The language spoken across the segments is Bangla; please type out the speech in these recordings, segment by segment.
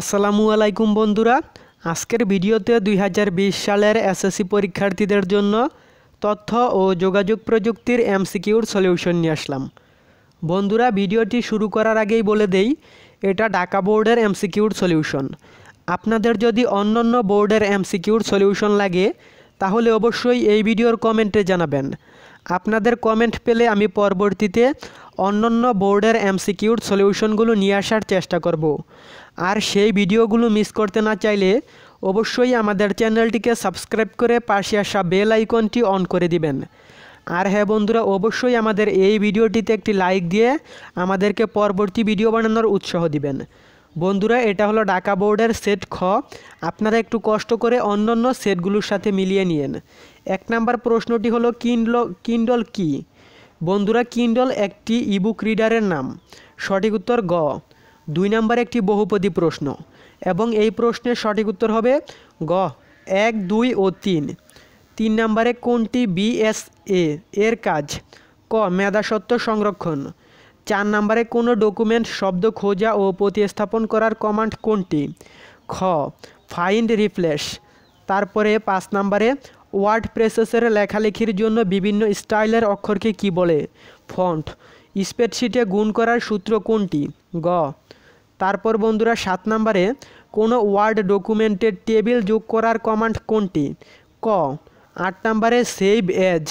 আসসালামু আলাইকুম বন্ধুরা আজকের ভিডিওতে দুই সালের এসএসসি পরীক্ষার্থীদের জন্য তথ্য ও যোগাযোগ প্রযুক্তির এমসিকিউর সলিউশন নিয়ে আসলাম বন্ধুরা ভিডিওটি শুরু করার আগেই বলে দেই এটা ঢাকা বোর্ডের এমসিকিউর সলিউশন আপনাদের যদি অন্যান্য বোর্ডের এমসিকিউর সলিউশন লাগে তাহলে অবশ্যই এই ভিডিওর কমেন্টে জানাবেন আপনাদের কমেন্ট পেলে আমি পরবর্তীতে অন্যান্য বোর্ডের এমসিকিউর সলিউশনগুলো নিয়ে আসার চেষ্টা করব। আর সেই ভিডিওগুলো মিস করতে না চাইলে অবশ্যই আমাদের চ্যানেলটিকে সাবস্ক্রাইব করে পাশে আসা বেল আইকনটি অন করে দিবেন আর হ্যাঁ বন্ধুরা অবশ্যই আমাদের এই ভিডিওটিতে একটি লাইক দিয়ে আমাদেরকে পরবর্তী ভিডিও বানানোর উৎসাহ দিবেন বন্ধুরা এটা হলো ঢাকা বোর্ডের সেট খ আপনারা একটু কষ্ট করে অন্যান্য সেটগুলোর সাথে মিলিয়ে নিয়েন এক নাম্বার প্রশ্নটি হলো কিন্ডল কিন্ডল কি বন্ধুরা কিন্ডল একটি ইবুক রিডারের নাম সঠিক উত্তর গ দুই নাম্বার একটি বহুপদী প্রশ্ন এবং এই প্রশ্নের সঠিক উত্তর হবে গ এক দুই ও তিন তিন নাম্বারে কোনটি বিএসএ এর কাজ ক মেধাসত্ত্ব সংরক্ষণ চার নম্বরে কোনো ডকুমেন্ট শব্দ খোঁজা ও প্রতিস্থাপন করার কমান্ড কোনটি খ ফাইন্ড রিপ্লেস তারপরে পাঁচ নম্বরে ওয়ার্ড প্রেসেসের লেখালেখির জন্য বিভিন্ন স্টাইলের অক্ষরকে কি বলে ফন্ট স্প্রেডশিটে গুণ করার সূত্র কোনটি গ তারপর বন্ধুরা সাত নম্বরে কোনো ওয়ার্ড ডকুমেন্টের টেবিল যোগ করার কমান্ড কোনটি ক আট নম্বরে সেভ এজ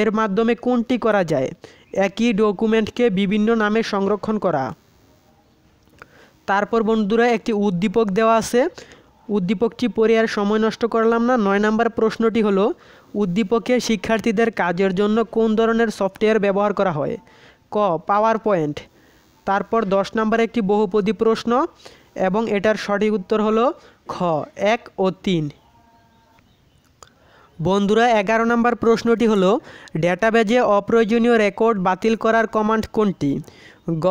এর মাধ্যমে কোনটি করা যায় একই ডকুমেন্টকে বিভিন্ন নামে সংরক্ষণ করা তারপর বন্ধুরা একটি উদ্দীপক দেওয়া আছে উদ্দীপকটি পড়ে আর সময় নষ্ট করলাম না নয় নাম্বার প্রশ্নটি হলো উদ্দীপকে শিক্ষার্থীদের কাজের জন্য কোন ধরনের সফটওয়্যার ব্যবহার করা হয় ক পাওয়ার পয়েন্ট তারপর দশ নম্বরে একটি বহুপদী প্রশ্ন এবং এটার সঠিক উত্তর হলো খ এক ও তিন বন্ধুরা এগারো নম্বর প্রশ্নটি হল ডেটাবেজে অপ্রয়োজনীয় রেকর্ড বাতিল করার কমান্ড কোনটি গ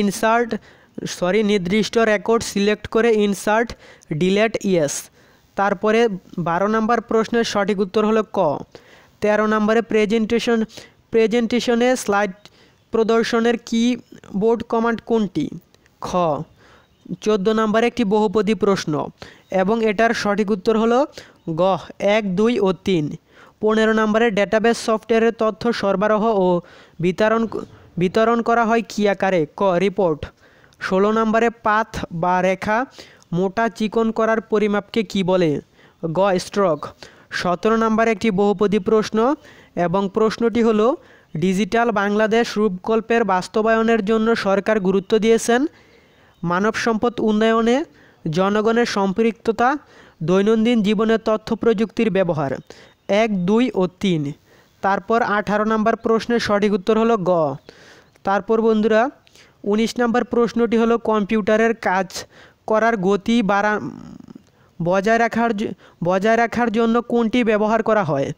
ইনসার্ট সরি নির্দিষ্ট রেকর্ড সিলেক্ট করে ইনসার্ট ডিলেট ইয়েস তারপরে বারো নম্বর প্রশ্নের সঠিক উত্তর হলো ক তেরো নম্বরে প্রেজেন্টেশন প্রেজেন্টেশনে স্লাইড প্রদর্শনের কিবোর্ড কমান্ড কোনটি খ চোদ্দো নম্বরে একটি বহুপদী প্রশ্ন এবং এটার সঠিক উত্তর হলো গহ এক দুই ও তিন পনেরো নম্বরে ডেটাবেস সফটওয়্যারের তথ্য সরবরাহ ও বিতরণ বিতরণ করা হয় কী আকারে ক রিপোর্ট ষোলো নম্বরে পাথ বা রেখা মোটা চিকন করার পরিমাপকে কি বলে গ স্ট্রক সতেরো নম্বরে একটি বহুপদী প্রশ্ন এবং প্রশ্নটি হলো ডিজিটাল বাংলাদেশ রূপকল্পের বাস্তবায়নের জন্য সরকার গুরুত্ব দিয়েছেন মানব সম্পদ উন্নয়নে জনগণের সম্পৃক্ততা দৈনন্দিন জীবনে তথ্য প্রযুক্তির ব্যবহার এক দুই ও তিন তারপর আঠারো নম্বর প্রশ্নের সঠিক উত্তর হলো গ তারপর বন্ধুরা উনিশ নম্বর প্রশ্নটি হলো কম্পিউটারের কাজ করার গতি বাড়া বজায় রাখার বজায় রাখার জন্য কোনটি ব্যবহার করা হয়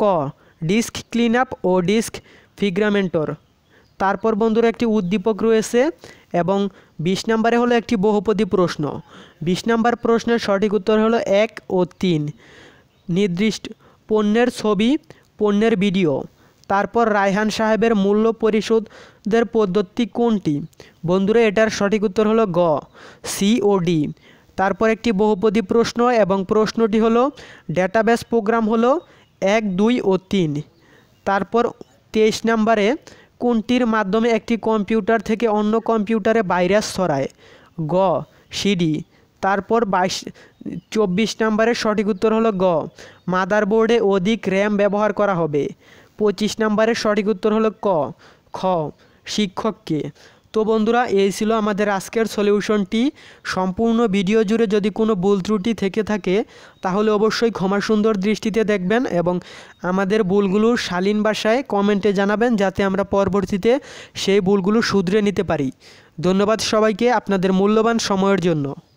ক ডিস্ক ক্লিন আপ ও ডিস্ক ফিগ্রামেন্টর তারপর বন্ধুর একটি উদ্দীপক রয়েছে এবং বিশ নাম্বারে হলো একটি বহুপদী প্রশ্ন বিশ নাম্বার প্রশ্নের সঠিক উত্তর হলো এক ও তিন নির্দিষ্ট পণ্যের ছবি পণ্যের ভিডিও তারপর রায়হান সাহেবের মূল্য পরিশোধের পদ্ধতি কোনটি বন্ধুরা এটার সঠিক উত্তর হলো গ সি ও ডি তারপর একটি বহুপদী প্রশ্ন এবং প্রশ্নটি হলো ডেটাবেস প্রোগ্রাম হলো এক দুই ও তিন তারপর তেইশ নাম্বারে কোনটির মাধ্যমে একটি কম্পিউটার থেকে অন্য কম্পিউটারে ভাইরাস ছড়ায় গ সিডি তারপর বাইশ চব্বিশ নম্বরের সঠিক উত্তর হলো গ মাদারবোর্ডে অধিক র্যাম ব্যবহার করা হবে পঁচিশ নম্বরের সঠিক উত্তর হলো ক খ শিক্ষককে তো বন্ধুরা এই ছিল আমাদের আজকের সলিউশনটি সম্পূর্ণ ভিডিও জুড়ে যদি কোনো ভুল ত্রুটি থেকে থাকে তাহলে অবশ্যই ক্ষমা সুন্দর দৃষ্টিতে দেখবেন এবং আমাদের ভুলগুলো শালীন ভাষায় কমেন্টে জানাবেন যাতে আমরা পরবর্তীতে সেই ভুলগুলো শুধরে নিতে পারি ধন্যবাদ সবাইকে আপনাদের মূল্যবান সময়ের জন্য